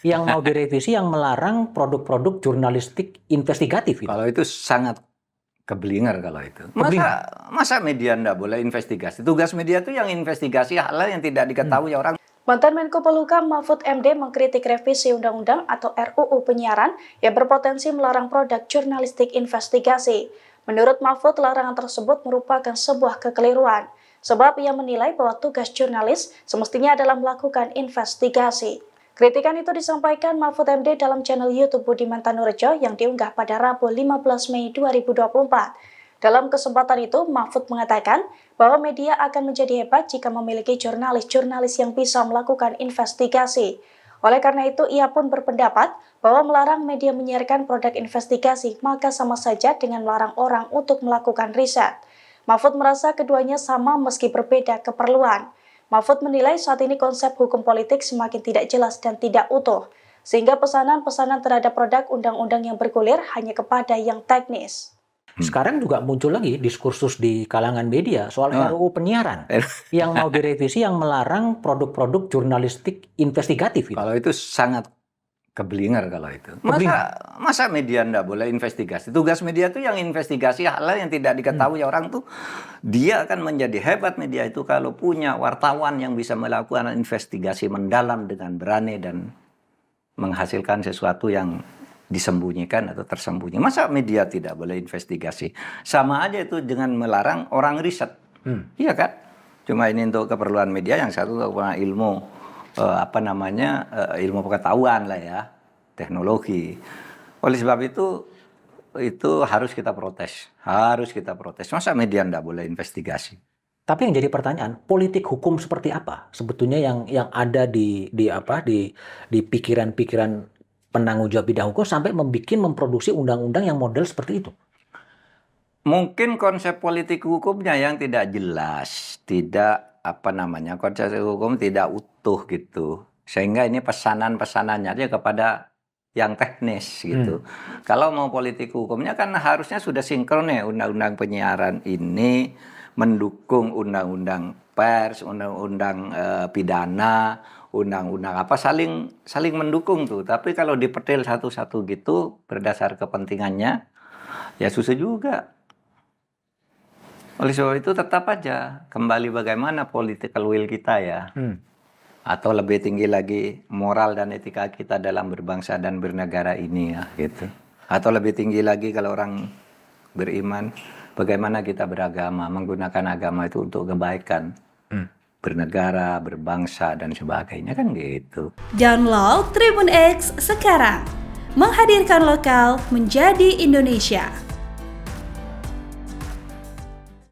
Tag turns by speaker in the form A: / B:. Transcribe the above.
A: yang mau direvisi yang melarang produk-produk jurnalistik investigatif. Itu. Kalau itu sangat
B: keblinger kalau itu. Masa masa media ndak boleh investigasi? Tugas media itu yang investigasi hal-hal yang tidak diketahui hmm. orang. Mantan Menko Polhukam Mahfud MD mengkritik
C: revisi undang-undang atau RUU penyiaran yang berpotensi melarang produk jurnalistik investigasi. Menurut Mahfud, larangan tersebut merupakan sebuah kekeliruan, sebab ia menilai bahwa tugas jurnalis semestinya adalah melakukan investigasi. Kritikan itu disampaikan Mahfud MD dalam channel YouTube Budiman Tanurejo yang diunggah pada Rabu 15 Mei 2024. Dalam kesempatan itu, Mahfud mengatakan bahwa media akan menjadi hebat jika memiliki jurnalis-jurnalis yang bisa melakukan investigasi. Oleh karena itu, ia pun berpendapat bahwa melarang media menyiarkan produk investigasi maka sama saja dengan melarang orang untuk melakukan riset. Mahfud merasa keduanya sama meski berbeda keperluan. Mahfud menilai saat ini konsep hukum politik semakin tidak jelas dan tidak utuh, sehingga pesanan-pesanan terhadap produk undang-undang yang bergulir hanya kepada yang teknis.
A: Hmm. Sekarang juga muncul lagi diskursus di kalangan media soal oh. Ah. RUU penyiaran eh. yang mau direvisi yang melarang produk-produk jurnalistik investigatif. Gitu. Kalau itu sangat
B: keblinger kalau itu. Keblinger. Masa masa media ndak boleh investigasi? Tugas media itu yang investigasi hal yang tidak diketahui hmm. orang tuh. Dia akan menjadi hebat media itu kalau punya wartawan yang bisa melakukan investigasi mendalam dengan berani dan menghasilkan sesuatu yang disembunyikan atau tersembunyi. Masa media tidak boleh investigasi? Sama aja itu dengan melarang orang riset. Hmm. Iya kan? Cuma ini untuk keperluan media yang satu untuk ilmu uh, apa namanya uh, ilmu pengetahuan lah ya teknologi. Oleh sebab itu itu harus kita protes, harus kita protes. Masa media tidak boleh investigasi? Tapi yang jadi pertanyaan,
A: politik hukum seperti apa sebetulnya yang yang ada di di apa di di pikiran-pikiran penanggung jawab bidang hukum sampai membuat memproduksi undang-undang yang model seperti itu?
B: Mungkin konsep politik hukumnya yang tidak jelas, tidak apa namanya konsep hukum tidak utuh Tuh gitu. Sehingga ini pesanan-pesanannya aja kepada yang teknis gitu. Hmm. Kalau mau politik hukumnya kan harusnya sudah sinkron ya undang-undang penyiaran ini mendukung undang-undang pers, undang-undang e, pidana, undang-undang apa saling saling mendukung tuh. Tapi kalau dipetil satu-satu gitu berdasar kepentingannya ya susah juga. Oleh sebab itu tetap aja kembali bagaimana political will kita ya. Hmm atau lebih tinggi lagi moral dan etika kita dalam berbangsa dan bernegara ini ya gitu atau lebih tinggi lagi kalau orang beriman bagaimana kita beragama menggunakan agama itu untuk kebaikan hmm. bernegara berbangsa dan sebagainya kan gitu
C: download Tribun X sekarang menghadirkan lokal menjadi Indonesia